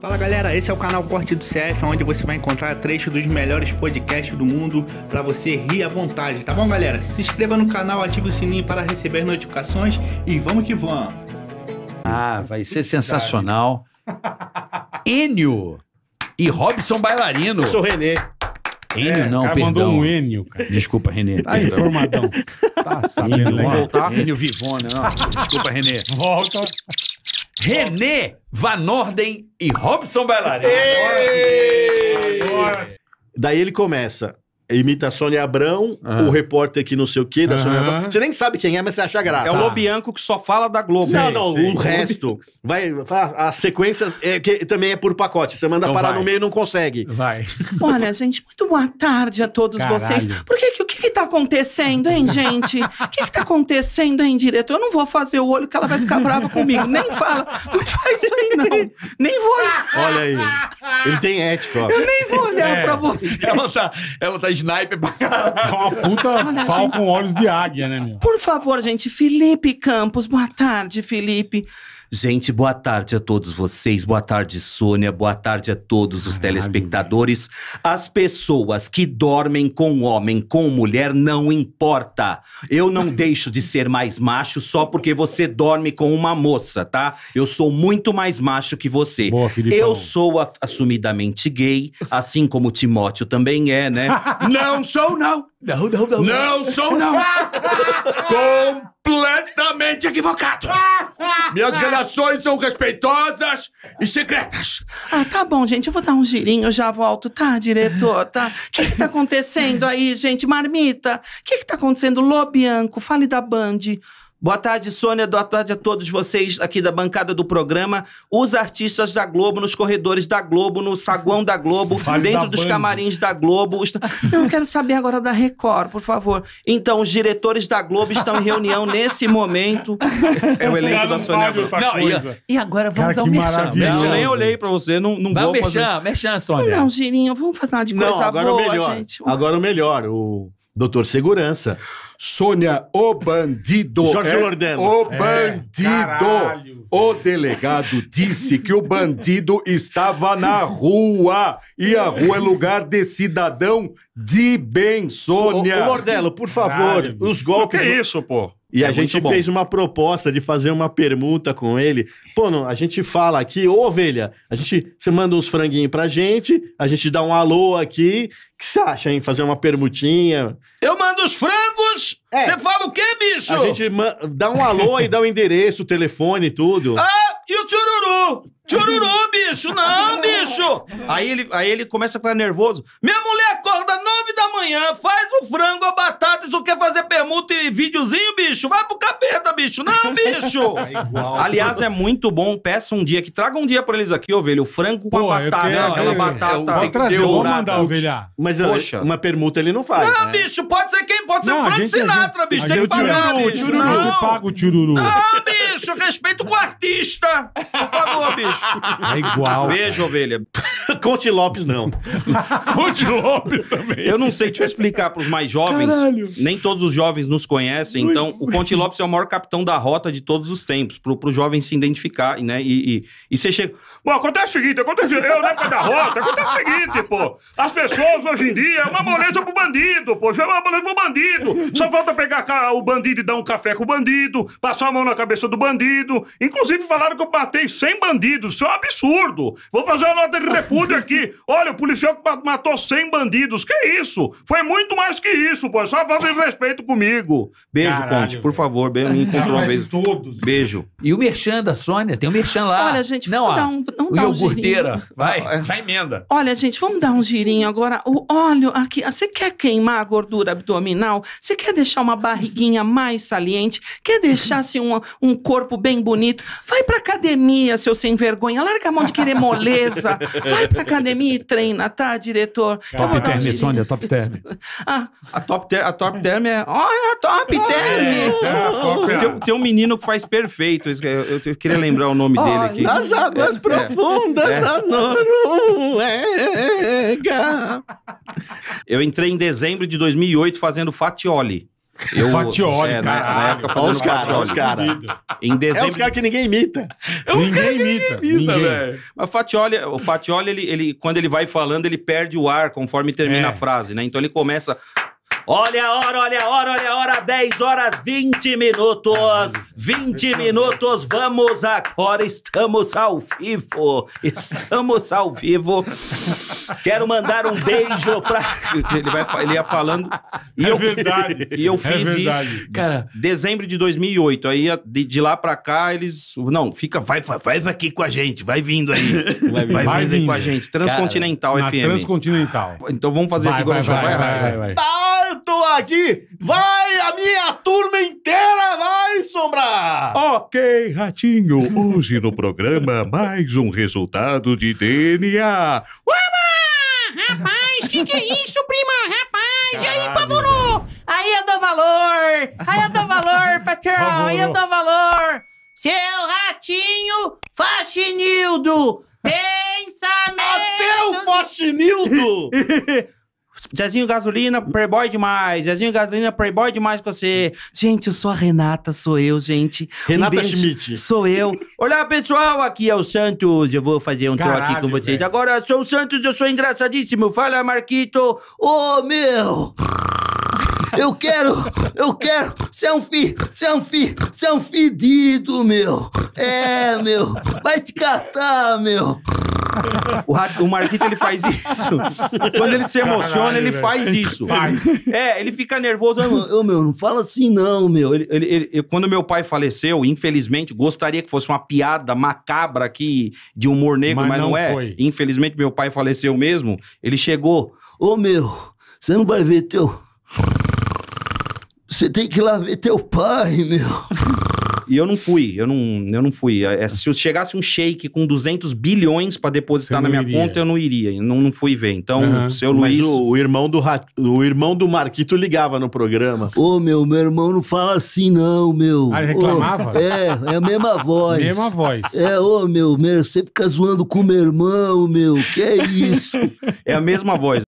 Fala galera, esse é o canal Corte do CF, onde você vai encontrar trecho dos melhores podcasts do mundo para você rir à vontade, tá bom galera? Se inscreva no canal, ative o sininho para receber notificações e vamos que vamos! Ah, vai ser sensacional. Enio e Robson Bailarino. Eu sou o Renê. Enio é, não, cara perdão. mandou um Enio, cara. Desculpa, Renê. Tá informadão. Tá sabendo. Enio, né? voltar. Enio Vivone, não. Desculpa, Renê. Volta. René Van Orden e Robson Bailarino. Daí ele começa imita a Sônia Abrão, uhum. o repórter que não sei o quê da uhum. Sônia Abrão. Você nem sabe quem é, mas você acha graça. É o Lobianco que só fala da Globo. Sim, não, não, sim. o resto. Vai, as sequências é, que também é por pacote. Você manda então parar vai. no meio e não consegue. Vai. Olha, gente, muito boa tarde a todos Caralho. vocês. Por que, que o que tá acontecendo, hein, gente? O que, que tá acontecendo, hein, diretor? Eu não vou fazer o olho que ela vai ficar brava comigo. Nem fala, não faz isso aí, não. Nem vou olhar. Olha aí. Ele tem ética, ó. Eu nem vou olhar é. pra você. Ela tá, ela tá sniper pra caralho. É uma puta Olha, fala gente... com olhos de águia, né, meu? Por favor, gente. Felipe Campos, boa tarde, Felipe. Gente, boa tarde a todos vocês, boa tarde, Sônia, boa tarde a todos os telespectadores. As pessoas que dormem com homem, com mulher, mulher não importa. Eu não deixo de ser mais macho só porque você dorme com uma moça, tá? Eu sou muito mais macho que você. Boa, eu sou a, assumidamente gay, assim como o Timóteo também é, né? não sou, não! Não, não, não. Não sou, não. Completamente equivocado. Minhas ah. relações são respeitosas e secretas. Ah, tá bom, gente. Eu vou dar um girinho, eu já volto, tá, diretor? Tá? O que que tá acontecendo aí, gente? Marmita? O que que tá acontecendo? Lobianco, fale da Band. Boa tarde, Sônia. Boa tarde a todos vocês aqui da bancada do programa. Os artistas da Globo nos corredores da Globo, no saguão da Globo, vale dentro da dos banda. camarins da Globo. Os... Não quero saber agora da Record, por favor. Então, os diretores da Globo estão em reunião nesse momento. É o elenco da Sônia Globo. Tá não, e, e, agora vamos Cara, ao merchan. Não, eu nem olhei pra você, não, não Vai vou merchan, fazer... merchan, Sônia. Não, Girinho, vamos fazer uma de coisa não, agora boa, melhor. gente. Agora o melhor, o Doutor Segurança. Sônia, o bandido. Jorge é, O é, bandido. É, o delegado disse que o bandido estava na rua. E a rua é lugar de cidadão de bem, Sônia. Ô, por favor, caralho. os golpes. O que é isso, pô? E é a gente fez uma proposta de fazer uma permuta com ele. Pô, não, a gente fala aqui, ô ovelha, a gente, você manda uns franguinhos pra gente, a gente dá um alô aqui. O que você acha, hein? Fazer uma permutinha? Eu mando os frangos é. Você é. fala o quê, bicho? A gente dá um alô e dá o um endereço, o telefone e tudo. Ah, e o tchururu? Tchururu, bicho! Não, bicho! Aí ele, aí ele começa a ficar nervoso. Minha mulher acorda nove da manhã, faz o frango, a batata, isso quer fazer permuta e videozinho, bicho? Vai pro capeta, bicho! Não, bicho! É igual, Aliás, é muito bom. Peça um dia que traga um dia pra eles aqui, ovelha. O frango com Pô, a batata, quero, aquela eu, batata. Eu, eu, trazer, eu vou mandar ovelha. Mas Poxa. uma permuta ele não faz. Não, né? bicho, pode ser quem? Pode ser o frango gente, teatro, bicho. Tem que pagar, bicho. Tchururu, não. Tu paga o tchururu. Não, ah, bicho. Respeito com o artista. Por favor, bicho. É igual. Beijo, ovelha. Conte Lopes, não. Conte Lopes também. Eu não sei, deixa eu explicar para os mais jovens. Caralho. Nem todos os jovens nos conhecem. Muito, então, o Conte Lopes é o maior capitão da rota de todos os tempos, para o jovem se identificar, né? E, e, e você chega... Bom, acontece o seguinte, acontece... Eu, na época da rota, acontece o seguinte, pô. As pessoas, hoje em dia, é uma moleza pro bandido, pô. Já é uma moleza pro bandido. Só falta pegar o bandido e dar um café com o bandido, passar a mão na cabeça do bandido. Inclusive, falaram que eu batei 100 bandidos. Isso é um absurdo. Vou fazer uma nota de repúdio aqui? Olha, o policial que matou 100 bandidos. Que isso? Foi muito mais que isso, pô. Só fazem respeito comigo. Beijo, Caralho, Conte, por favor. Bem, me encontrou uma vez. todos. Beijo. E o merchan da Sônia? Tem o um merchan lá. Olha, gente, não, vamos ó, dar um, vamos o um Vai, é. já emenda. Olha, gente, vamos dar um girinho agora. O óleo aqui. Ah, você quer queimar a gordura abdominal? Você quer deixar uma barriguinha mais saliente? Quer deixar assim, um, um corpo bem bonito? Vai pra academia, seu sem vergonha. Larga a mão de querer moleza. Vai pra Tá academia e treina, tá, diretor? top então term, Sônia, top term. ah, a top term, a top term é. Olha, top ah, term! É, é tem, tem, um menino que faz perfeito. Eu, eu queria lembrar o nome oh, dele aqui. Nas águas é, é, profundas é, da Noruega. Eu entrei em dezembro de 2008 fazendo fatioli. Eu, Fatioli, é, cara. Na, época fazendo os cara, Fatioli. Os cara. dezembro... É os caras que ninguém imita. É os caras que imita, ninguém imita, velho. Mas Fatioli, o Fatioli, ele, ele, quando ele vai falando, ele perde o ar conforme termina é. a frase, né? Então ele começa... Olha a hora, olha a hora, olha a hora, 10 horas 20 minutos. 20 minutos, vamos agora, estamos ao vivo. Estamos ao vivo. Quero mandar um beijo pra. Ele, vai, ele ia falando. E é eu, verdade. E eu é fiz é verdade. isso. Cara, dezembro de 2008. Aí de, de lá pra cá eles. Não, fica, vai, vai, vai aqui com a gente, vai vindo aí. Vai, vai, vindo, aí com a gente. Transcontinental Cara, FM. Transcontinental. Então vamos fazer vai, aqui agora. Vai, vai, vai, vai, vai. Ah, tá, eu tô aqui. Vai, a minha turma inteira vai sombrar. Ok, Ratinho. Hoje no programa, mais um resultado de DNA. Ué! Rapaz, que que é isso, prima? Rapaz, e aí, pavorou? Aí eu dou valor! Aí eu dou valor, patrão! Aí eu dou valor! Seu ratinho faxinildo! Pensamento! Até o faxinildo! Zezinho Gasolina, Playboy demais. Zezinho Gasolina, Playboy demais com você. Gente, eu sou a Renata, sou eu, gente. Renata um Schmidt. Sou eu. Olá, pessoal, aqui é o Santos. Eu vou fazer um troco aqui com vocês. Véio. Agora, sou o Santos, eu sou engraçadíssimo. Fala, Marquito. Ô, oh, meu... Eu quero, eu quero ser é um fi, ser é um fi, ser é um fedido, meu. É, meu. Vai te catar, meu o, o Marquito, ele faz isso. Quando ele se emociona, Caralho, ele velho. faz isso. Faz. É, ele fica nervoso. meu, não fala assim não, meu. Ele, ele, ele, quando meu pai faleceu, infelizmente, gostaria que fosse uma piada macabra aqui de humor negro, mas, mas não, não, é. Foi. Infelizmente, meu pai faleceu mesmo. Ele chegou. Ô, oh, meu, você não vai ver teu... Você tem que ir lá ver teu pai, meu. E eu não fui, eu não, eu não fui. É, se eu chegasse um shake com 200 bilhões para depositar na minha iria. conta, eu não iria. Eu não, não fui ver. Então, uhum. seu Luiz. Mas o, o, irmão do Ra... o irmão do Marquito ligava no programa. Ô, oh, meu, meu irmão não fala assim, não, meu. Ah, ele reclamava? é, é a mesma voz. mesma voz. É, ô, oh, meu, meu, você fica zoando com meu irmão, meu. Que é isso? é a mesma voz.